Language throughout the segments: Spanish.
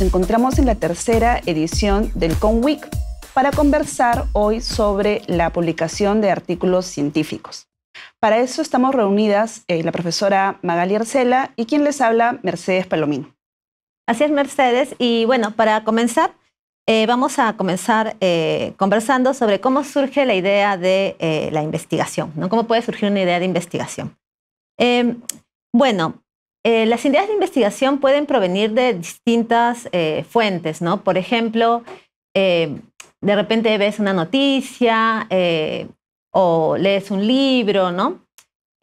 encontramos en la tercera edición del ConWeek para conversar hoy sobre la publicación de artículos científicos. Para eso estamos reunidas eh, la profesora Magali Arcela y quien les habla, Mercedes Palomino. Así es, Mercedes. Y bueno, para comenzar, eh, vamos a comenzar eh, conversando sobre cómo surge la idea de la investigación, ¿no? ¿Cómo puede surgir una idea de investigación? Em, bueno, eh, las ideas de investigación pueden provenir de distintas eh, fuentes, ¿no? Por ejemplo, eh, de repente ves una noticia o lees un libro, ¿no?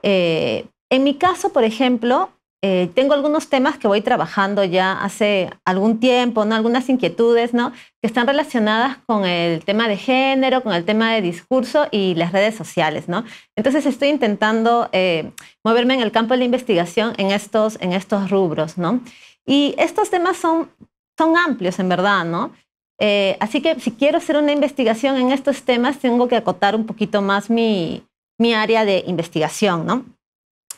en mi caso, por ejemplo, eh, tengo algunos temas que voy trabajando ya hace algún tiempo, ¿no? Algunas inquietudes, ¿no? Que están relacionadas con el tema de género, con el tema de discurso y las redes sociales, ¿no? Entonces estoy intentando eh, moverme en el campo de la investigación en estos, en estos rubros, ¿no? Y estos temas son, son amplios, en verdad, ¿no? Eh, así que si quiero hacer una investigación en estos temas, tengo que acotar un poquito más mi, mi área de investigación, ¿no?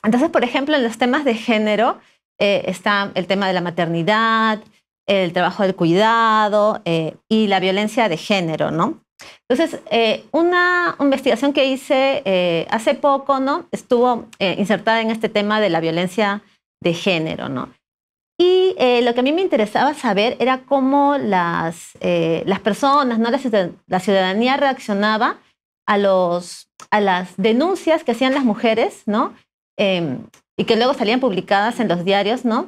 Entonces, por ejemplo, en los temas de género eh, está el tema de la maternidad, el trabajo del cuidado eh, y la violencia de género, ¿no? Entonces, eh, una investigación que hice hace poco, ¿no? Estuvo insertada en este tema de la violencia de género, ¿no? Y lo que a mí me interesaba saber era cómo las, las personas, ¿no? la, ciudadanía reaccionaba a, los, a las denuncias que hacían las mujeres ¿no? Em, y que luego salían publicadas en los diarios, ¿no?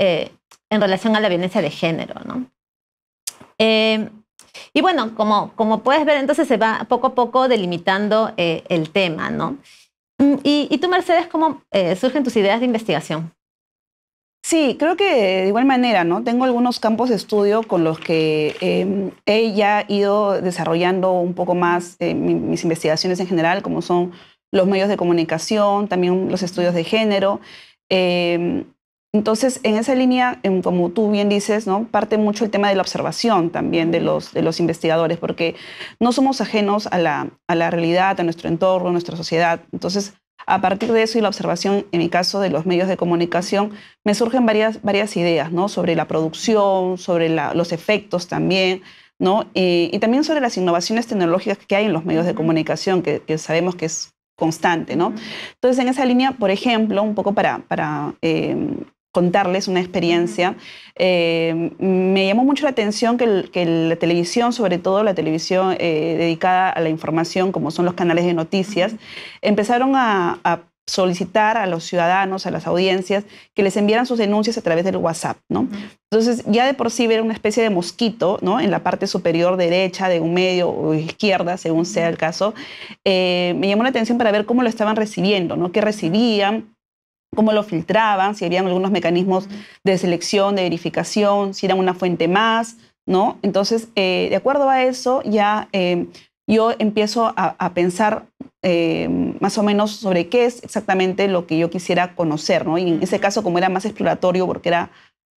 Eh, en relación a la violencia de género, ¿no? Em, y bueno, como, como puedes ver, entonces se va poco a poco delimitando eh, el tema, ¿no? Mm, y, tú, Mercedes, ¿cómo eh, surgen tus ideas de investigación? Sí, creo que de igual manera, ¿no? Tengo algunos campos de estudio con los que em, he ya ido desarrollando un poco más mis investigaciones en general, como son los medios de comunicación, también los estudios de género. Em, entonces, en esa línea, como tú bien dices, ¿no? parte mucho el tema de la observación también de los, de los investigadores, porque no somos ajenos a la, a la, realidad, a nuestro entorno, a nuestra sociedad. Entonces, a partir de eso y la observación, en mi caso, de los medios de comunicación, me surgen varias, varias ideas ¿no? sobre la producción, sobre la, los efectos también. ¿no? y también sobre las innovaciones tecnológicas que hay en los medios de comunicación, que sabemos que es constante, ¿no? Entonces, en esa línea, por ejemplo, un poco para, para em, contarles una experiencia, em, me llamó mucho la atención que, la televisión, sobre todo la televisión eh, dedicada a la información, como son los canales de noticias, empezaron a solicitar a los ciudadanos, a las audiencias, que les enviaran sus denuncias a través del WhatsApp, ¿no? Entonces, ya de por sí ver una especie de mosquito, ¿no? En la parte superior derecha, de un medio o izquierda, según sea el caso, eh, me llamó la atención para ver cómo lo estaban recibiendo, ¿no? ¿Qué recibían? cómo lo filtraban, si habían algunos mecanismos de selección, de verificación, si eran una fuente más, ¿no? Entonces, eh, de acuerdo a eso, ya eh, yo empiezo a, pensar Em, más o menos sobre qué es exactamente lo que yo quisiera conocer, ¿no? Y en ese caso, como era más exploratorio porque era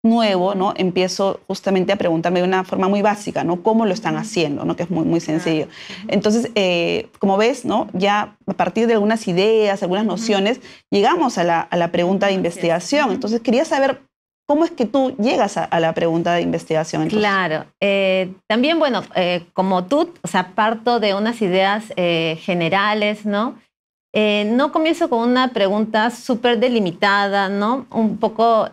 nuevo, ¿no? Empiezo justamente a preguntarme de una forma muy básica, ¿no? ¿Cómo lo están haciendo, ¿no? Que es muy, muy sencillo. Entonces, eh, como ves, ¿no? Ya a partir de algunas ideas, algunas nociones, llegamos a la, a la pregunta de investigación. Entonces, quería saber ¿Cómo es que tú llegas a, la pregunta de investigación? Claro. Eh, también, bueno, eh, como tú, o sea, parto de unas ideas eh, generales, ¿no? no comienzo con una pregunta súper delimitada, ¿no? Un poco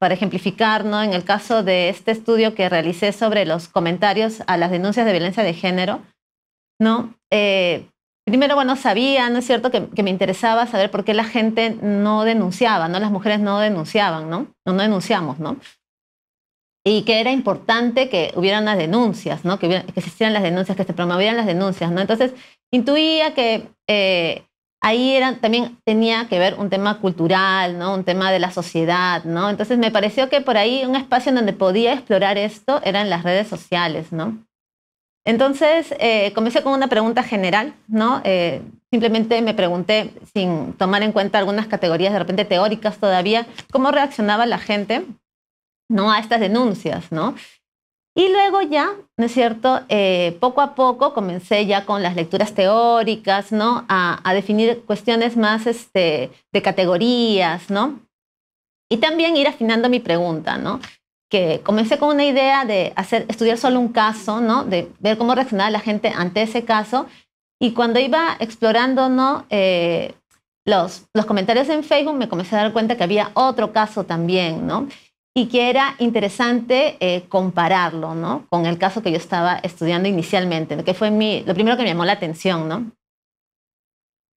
para ejemplificar, ¿no? En el caso de este estudio que realicé sobre los comentarios a las denuncias de violencia de género, ¿no? Primero, bueno, sabía, ¿no es cierto?, que, me interesaba saber por qué la gente no denunciaba, ¿no? Las mujeres no denunciaban, ¿no? No, denunciamos, ¿no? Y que era importante que hubieran las denuncias, ¿no? Que, que se hicieran las denuncias, que se promovieran las denuncias, ¿no? Entonces, intuía que eh, ahí era, también tenía que ver un tema cultural, ¿no? Un tema de la sociedad, ¿no? Entonces, me pareció que por ahí un espacio en donde podía explorar esto eran las redes sociales, ¿no? Entonces, eh, comencé con una pregunta general, ¿no? Eh, simplemente me pregunté, sin tomar en cuenta algunas categorías de repente teóricas todavía, cómo reaccionaba la gente, ¿no? A estas denuncias, ¿no? Y luego ya, ¿no es cierto? Eh, poco a poco comencé ya con las lecturas teóricas, ¿no? A, a definir cuestiones más este, de categorías, ¿no? Y también ir afinando mi pregunta, ¿no? que comencé con una idea de hacer, estudiar solo un caso, ¿no? De ver cómo reaccionaba la gente ante ese caso. Y cuando iba explorando, eh, los, los comentarios en Facebook, me comencé a dar cuenta que había otro caso también, ¿no? Y que era interesante eh, compararlo, ¿no? Con el caso que yo estaba estudiando inicialmente, que fue mi, lo primero que me llamó la atención, ¿no?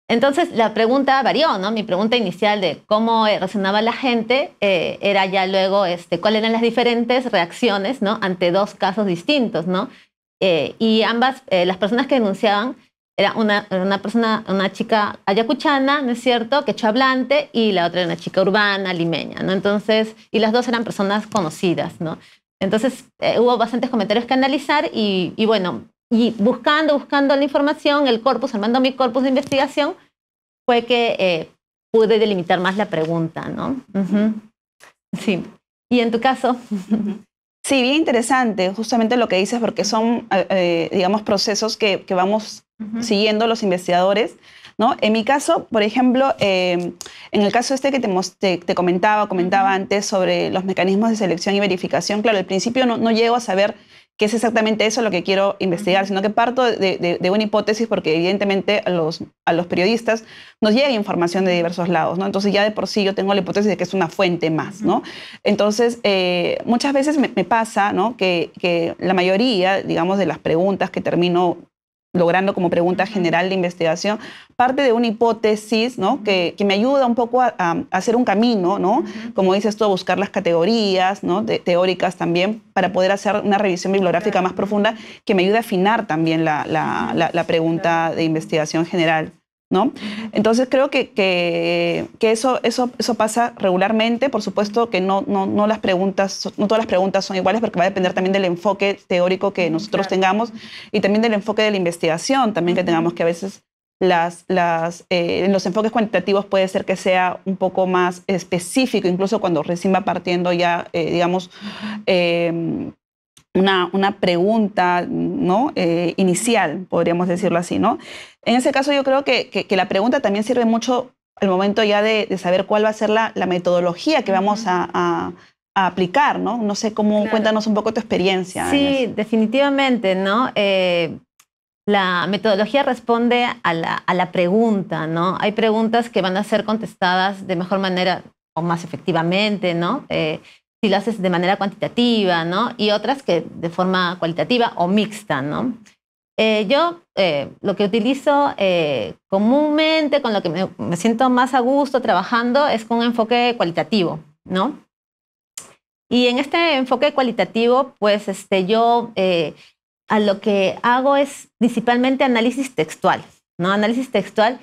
Entonces, la pregunta varió, ¿no? Mi pregunta inicial de cómo eh, reaccionaba la gente eh, era ya luego este, cuáles eran las diferentes reacciones, ¿no? Ante dos casos distintos, ¿no? Eh, y ambas, las personas que denunciaban, era una, persona, una chica ayacuchana, ¿no es cierto?, quechua hablante, y la otra era una chica urbana, limeña, ¿no? Entonces, y las dos eran personas conocidas, ¿no? Entonces, hubo bastantes comentarios que analizar y bueno, y buscando, buscando la información, el corpus, armando mi corpus de investigación, fue que eh, pude delimitar más la pregunta, ¿no? Sí. ¿Y en tu caso? Sí, bien interesante, justamente lo que dices, porque son, eh, eh, digamos, procesos que, vamos siguiendo los investigadores, ¿no? En mi caso, por ejemplo, em, en el caso este que te, comentaba, comentaba antes sobre los mecanismos de selección y verificación, claro, al principio no, no llego a saber que es exactamente eso lo que quiero investigar, sino que parto de, una hipótesis porque evidentemente a los, a los, periodistas nos llega información de diversos lados, ¿no? Entonces ya de por sí yo tengo la hipótesis de que es una fuente más, ¿no? Entonces, eh, muchas veces me, pasa, ¿no? Que, que la mayoría, digamos, de las preguntas que termino logrando como pregunta general de investigación, parte de una hipótesis, ¿no? Que, me ayuda un poco a, hacer un camino, ¿no? Como dices tú, a buscar las categorías, ¿no? teóricas también, para poder hacer una revisión bibliográfica más profunda que me ayude a afinar también la pregunta de investigación general. ¿no? Entonces creo que, eso, eso, eso, pasa regularmente. Por supuesto que no, no, las preguntas, no todas las preguntas son iguales porque va a depender también del enfoque teórico que mm, nosotros tengamos y también del enfoque de la investigación también que tengamos, que a veces las, las, en eh, los enfoques cuantitativos puede ser que sea un poco más específico, incluso cuando recién va partiendo ya, eh, digamos, em, una, una pregunta ¿no? Eh, inicial, podríamos decirlo así. ¿no? En ese caso yo creo que, la pregunta también sirve mucho al momento ya de, saber cuál va a ser la, metodología que vamos a, aplicar. ¿no? no sé cómo, cuéntanos un poco tu experiencia. Sí, definitivamente, ¿no? Eh, la metodología responde a la, pregunta, ¿no? Hay preguntas que van a ser contestadas de mejor manera o más efectivamente, ¿no? Eh, si lo haces de manera cuantitativa, ¿no? Y otras que de forma cualitativa o mixta, ¿no? Eh, yo eh, lo que utilizo eh, comúnmente, con lo que me, siento más a gusto trabajando, es con un enfoque cualitativo, ¿no? Y en este enfoque cualitativo, pues este, yo a lo que hago es principalmente análisis textual, ¿no? Análisis textual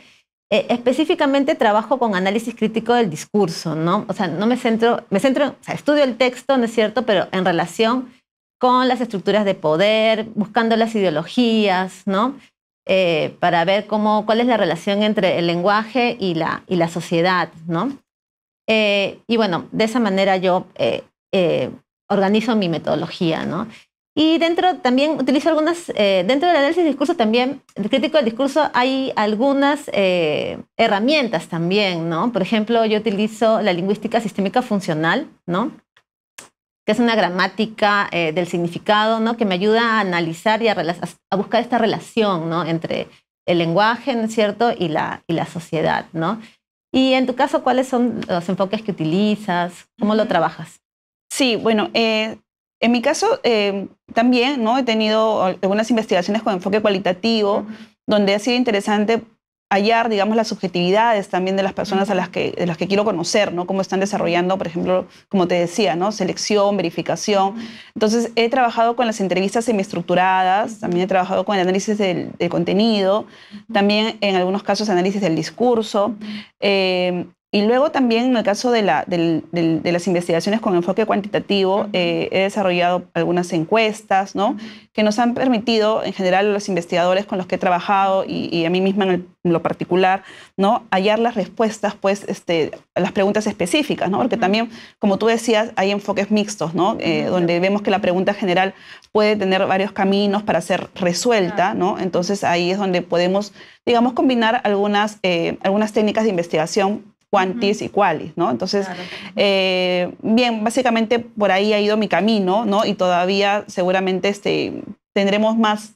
eh, específicamente trabajo con análisis crítico del discurso, ¿no? O sea, no me centro, me centro, o sea, estudio el texto, ¿no es cierto? Pero en relación con las estructuras de poder, buscando las ideologías, ¿no? Eh, para ver cómo, cuál es la relación entre el lenguaje y la, y la sociedad, ¿no? Eh, y bueno, de esa manera yo organizo mi metodología, ¿no? Y dentro también utilizo algunas, eh, dentro del análisis de discurso también, el crítico del discurso, hay algunas eh, herramientas también, ¿no? Por ejemplo, yo utilizo la lingüística sistémica funcional, ¿no? Que es una gramática eh, del significado, ¿no? Que me ayuda a analizar y a, buscar esta relación, ¿no? Entre el lenguaje, ¿no es cierto? Y la, y la sociedad, ¿no? Y en tu caso, ¿cuáles son los enfoques que utilizas? ¿Cómo lo trabajas? Sí, bueno, eh, en mi caso, em, también ¿no? he tenido algunas investigaciones con enfoque cualitativo, donde ha sido interesante hallar, digamos, las subjetividades también de las personas a las que, las que quiero conocer, ¿no? Cómo están desarrollando, por ejemplo, como te decía, ¿no? Selección, verificación. Entonces, he trabajado con las entrevistas semiestructuradas, también he trabajado con el análisis del, contenido, también en algunos casos análisis del discurso. Y luego también en el caso de, la, las investigaciones con enfoque cuantitativo, eh, he desarrollado algunas encuestas, Que nos han permitido, en general, a los investigadores con los que he trabajado y, a mí misma en, lo particular, ¿no? Hallar las respuestas, pues, este, a las preguntas específicas, Porque también, como tú decías, hay enfoques mixtos, eh, donde vemos que la pregunta general puede tener varios caminos para ser resuelta, ¿no? Entonces ahí es donde podemos, digamos, combinar algunas, eh, algunas técnicas de investigación cuantis y cuáles, ¿no? Entonces, eh, bien, básicamente por ahí ha ido mi camino, ¿no? Y todavía seguramente este, tendremos más,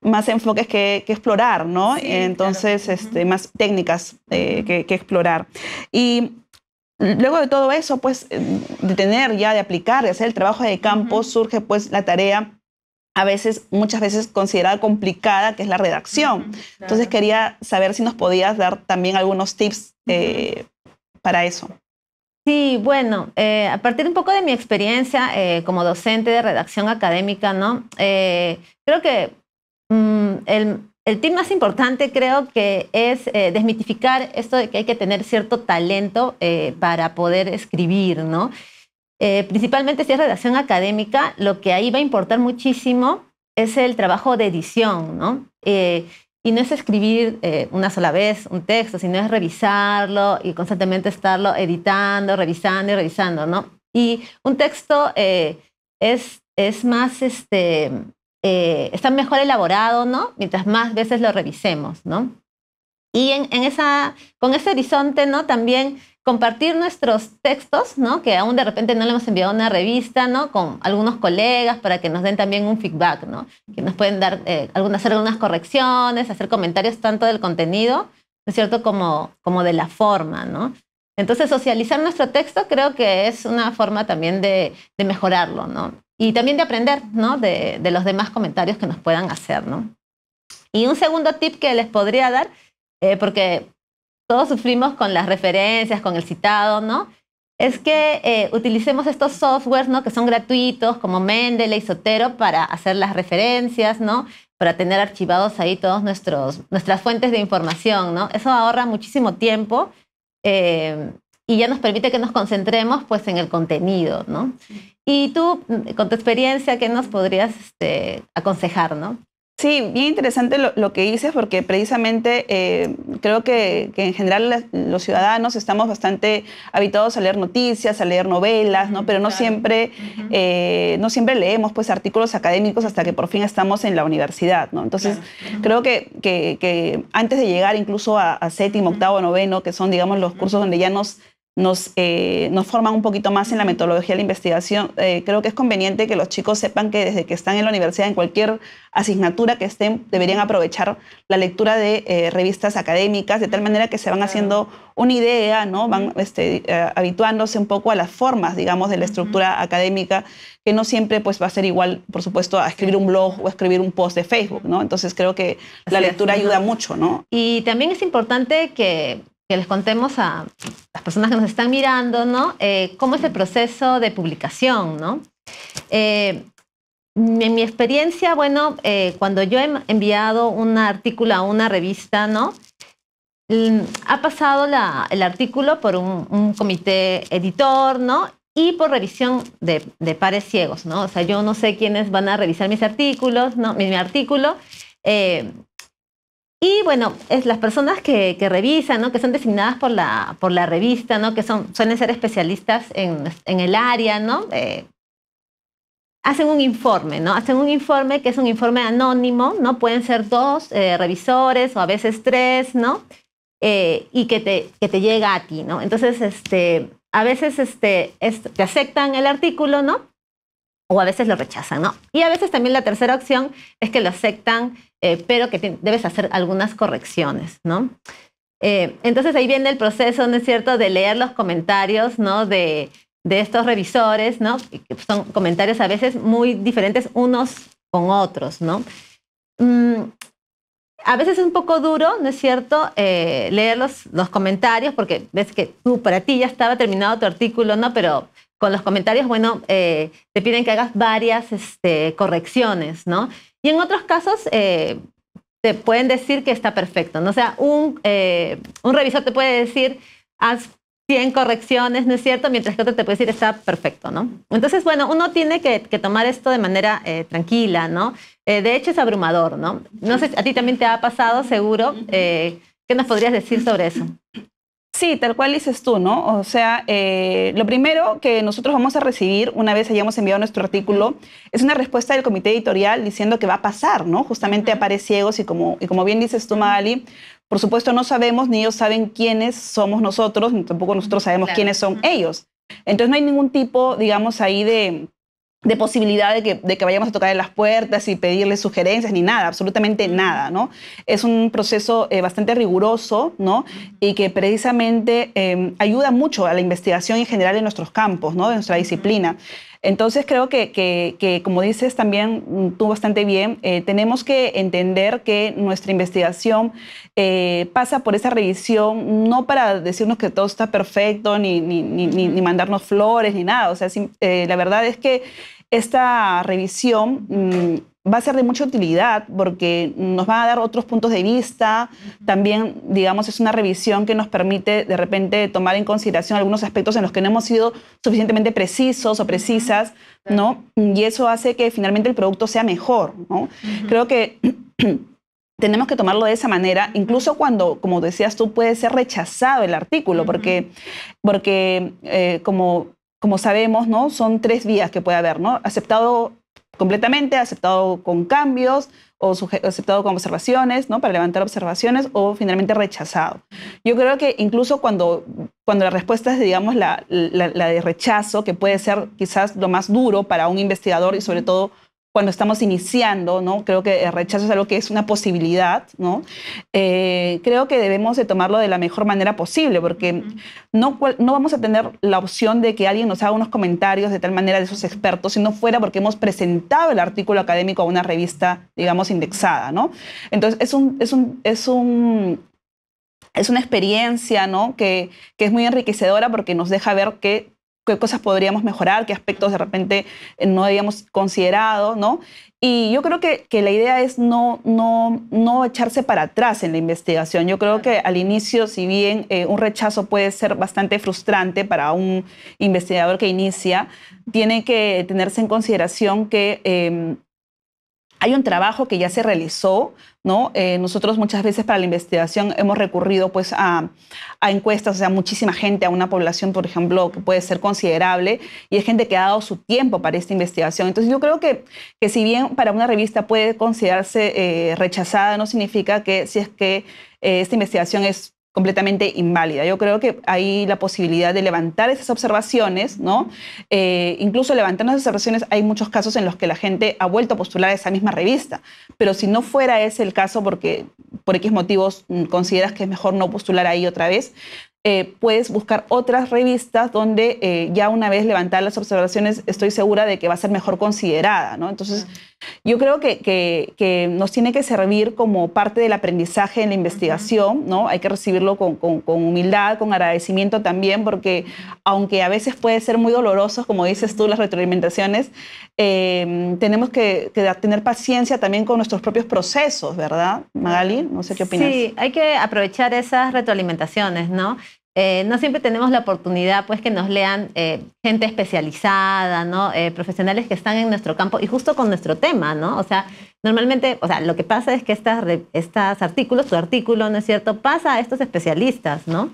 más enfoques que, explorar, ¿no? Entonces, este, más técnicas eh, que, explorar. Y luego de todo eso, pues, eh, de tener ya, de aplicar, de hacer el trabajo de campo, surge pues la tarea a veces, muchas veces considerada complicada, que es la redacción. Entonces quería saber si nos podías dar también algunos tips para eso? Sí, bueno, eh, a partir un poco de mi experiencia eh, como docente de redacción académica, ¿no? Eh, creo que mm, el, el tip más importante creo que es desmitificar esto de que hay que tener cierto talento para poder escribir, ¿no? principalmente si es redacción académica, lo que ahí va a importar muchísimo es el trabajo de edición, ¿no? Y no es escribir eh, una sola vez un texto, sino es revisarlo y constantemente estarlo editando, revisando y revisando, ¿no? Y un texto eh, es, es más, este, eh, está mejor elaborado, ¿no? Mientras más veces lo revisemos, ¿no? Y en esa, con ese horizonte, ¿no? También compartir nuestros textos, ¿no? Que aún de repente no le hemos enviado una revista, ¿no? Con algunos colegas para que nos den también un feedback, ¿no? Que nos pueden dar, eh, algunas, hacer algunas correcciones, hacer comentarios tanto del contenido, ¿no es cierto? Como, como de la forma, ¿no? Entonces, socializar nuestro texto creo que es una forma también de, de mejorarlo, ¿no? Y también de aprender, ¿no? De, de los demás comentarios que nos puedan hacer, ¿no? Y un segundo tip que les podría dar eh, porque todos sufrimos con las referencias, con el citado, ¿no? Es que eh, utilicemos estos softwares, ¿no? Que son gratuitos, como Mendeley, Sotero, para hacer las referencias, ¿no? Para tener archivados ahí todos nuestros nuestras fuentes de información, ¿no? Eso ahorra muchísimo tiempo eh, y ya nos permite que nos concentremos, pues, en el contenido, ¿no? Y tú, con tu experiencia, ¿qué nos podrías este, aconsejar, ¿no? Sí, bien interesante lo, que dices porque precisamente eh, creo que, en general los ciudadanos estamos bastante habituados a leer noticias, a leer novelas, ¿no? Pero no siempre, eh, no siempre leemos pues artículos académicos hasta que por fin estamos en la universidad, ¿no? Entonces creo que, antes de llegar incluso a, a séptimo, octavo, noveno, que son digamos los cursos donde ya nos eh, nos, forman un poquito más en la metodología de la investigación. Eh, creo que es conveniente que los chicos sepan que desde que están en la universidad, en cualquier asignatura que estén, deberían aprovechar la lectura de eh, revistas académicas, de tal manera que se van haciendo una idea, ¿no? van este, habituándose un poco a las formas, digamos, de la estructura académica, que no siempre pues, va a ser igual, por supuesto, a escribir un blog o escribir un post de Facebook. ¿no? Entonces creo que la lectura ayuda mucho. ¿no? Y también es importante que que les contemos a las personas que nos están mirando, ¿no? Eh, cómo es el proceso de publicación, ¿no? Eh, en mi experiencia, bueno, eh, cuando yo he enviado un artículo a una revista, ¿no? Ha pasado el artículo por un, comité editor, ¿no? Y por revisión de, pares ciegos, ¿no? O sea, yo no sé quiénes van a revisar mis artículos, ¿no? Mi, artículo. Y bueno, es las personas que, revisan, ¿no? que son designadas por la, por la revista, ¿no? que son, suelen ser especialistas en, en el área, ¿no? Eh, hacen un informe, ¿no? Hacen un informe que es un informe anónimo, ¿no? Pueden ser dos eh, revisores o a veces tres, ¿no? Eh, y que te, que te llega a ti, ¿no? Entonces, este, a veces este, te aceptan el artículo, ¿no? O a veces lo rechazan, ¿no? Y a veces también la tercera opción es que lo aceptan eh, pero que debes hacer algunas correcciones, ¿no? Eh, entonces ahí viene el proceso, ¿no es cierto?, de leer los comentarios, ¿no? De, de estos revisores, ¿no? Son comentarios a veces muy diferentes unos con otros, ¿no? Mm, a veces es un poco duro, ¿no es cierto?, eh, leer los, los, comentarios, porque ves que tú, para ti ya estaba terminado tu artículo, ¿no? Pero con los comentarios, bueno, te piden que hagas varias este, correcciones, ¿no? Y en otros casos eh, te pueden decir que está perfecto. ¿no? O sea, un, eh, revisor te puede decir, haz 100 correcciones, ¿no es cierto? Mientras que otro te puede decir, está perfecto, ¿no? Entonces, bueno, uno tiene que, tomar esto de manera eh, tranquila, ¿no? de hecho, es abrumador, ¿no? No sé, a ti también te ha pasado, seguro. ¿Qué nos podrías decir sobre eso? Sí, tal cual dices tú, ¿no? O sea, eh, lo primero que nosotros vamos a recibir una vez hayamos enviado nuestro artículo es una respuesta del comité editorial diciendo que va a pasar, ¿no? Justamente a ciegos y como, y como bien dices tú, Magali, por supuesto no sabemos ni ellos saben quiénes somos nosotros, ni tampoco nosotros sabemos quiénes son ellos. Entonces no hay ningún tipo, digamos, ahí de, de posibilidad de que, de que vayamos a tocar las puertas y pedirle sugerencias, ni nada, absolutamente mm. nada, ¿no? Es un proceso eh, bastante riguroso, ¿no? Y que precisamente em, ayuda mucho a la investigación en general en nuestros campos, ¿no? De nuestra disciplina. Entonces creo que, como dices también mm, tú bastante bien, eh, tenemos que entender que nuestra investigación eh, pasa por esa revisión, no para decirnos que todo está perfecto, ni, ni, mandarnos flores, ni nada. O sea, eh, la verdad es que esta revisión mm, va a ser de mucha utilidad porque nos va a dar otros puntos de vista. También, digamos, es una revisión que nos permite de repente tomar en consideración algunos aspectos en los que no hemos sido suficientemente precisos o precisas, ¿no? Y eso hace que finalmente el producto sea mejor, ¿no? Creo que... tenemos que tomarlo de esa manera, incluso cuando, como decías tú, puede ser rechazado el artículo, porque, porque eh, como como sabemos, ¿no? Son tres vías que puede haber, ¿no? Aceptado completamente, aceptado con cambios o aceptado con observaciones, ¿no? Para levantar observaciones o finalmente rechazado. Yo creo que incluso cuando, cuando la respuesta es, digamos, la de rechazo, que puede ser quizás lo más duro para un investigador y sobre todo cuando estamos iniciando, ¿no? Creo que el rechazo es algo que es una posibilidad, ¿no? Eh, creo que debemos de tomarlo de la mejor manera posible, porque no, no vamos a tener la opción de que alguien nos haga unos comentarios de tal manera de esos expertos, si no fuera porque hemos presentado el artículo académico a una revista, digamos, indexada, ¿no? Entonces, es un, es un, es un es una experiencia ¿no? que, que, es muy enriquecedora porque nos deja ver que qué cosas podríamos mejorar, qué aspectos de repente eh, no habíamos considerado, ¿no? Y yo creo que, que la idea es no, no, no, echarse para atrás en la investigación. Yo creo que al inicio, si bien eh, un rechazo puede ser bastante frustrante para un investigador que inicia, tiene que tenerse en consideración que em, hay un trabajo que ya se realizó, ¿no? Eh, nosotros muchas veces para la investigación hemos recurrido pues a, encuestas, o sea, muchísima gente, a una población, por ejemplo, que puede ser considerable, y es gente que ha dado su tiempo para esta investigación. Entonces yo creo que, que si bien para una revista puede considerarse eh, rechazada, no significa que si es que eh, esta investigación es completamente inválida. Yo creo que hay la posibilidad de levantar esas observaciones, ¿no? Eh, incluso levantando esas observaciones hay muchos casos en los que la gente ha vuelto a postular a esa misma revista, pero si no fuera ese el caso porque por X motivos mm, consideras que es mejor no postular ahí otra vez, eh, puedes buscar otras revistas donde eh, ya una vez levantadas las observaciones estoy segura de que va a ser mejor considerada, ¿no? Entonces... Yo creo que, nos tiene que servir como parte del aprendizaje en la investigación, ¿no? Hay que recibirlo con, humildad, con agradecimiento también, porque aunque a veces puede ser muy doloroso, como dices tú, las retroalimentaciones, em, tenemos que, que, tener paciencia también con nuestros propios procesos, ¿verdad, Magali? No sé qué opinas. Sí, hay que aprovechar esas retroalimentaciones, ¿no? Eh, no siempre tenemos la oportunidad pues que nos lean eh, gente especializada, ¿no? Eh, profesionales que están en nuestro campo y justo con nuestro tema, ¿no? O sea, normalmente, o sea, lo que pasa es que estos artículos, tu artículo, ¿no es cierto?, pasa a estos especialistas, ¿no?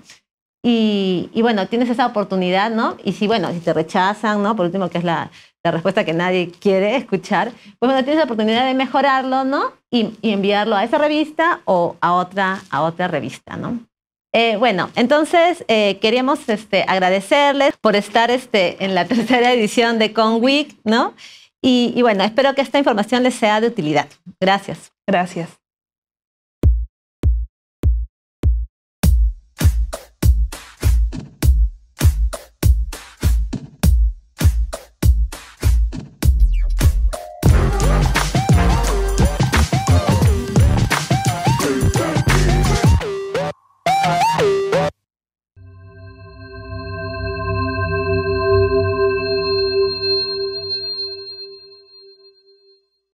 Y, bueno, tienes esa oportunidad, ¿no? Y si, bueno, si te rechazan, ¿no? Por último, que es la, respuesta que nadie quiere escuchar, pues bueno, tienes la oportunidad de mejorarlo, ¿no? Y, enviarlo a esa revista o a otra, a otra revista, ¿no? Eh, bueno, entonces queremos eh, queríamos este, agradecerles por estar este, en la tercera edición de Con Week, ¿no? y bueno, espero que esta información les sea de utilidad. Gracias. Gracias.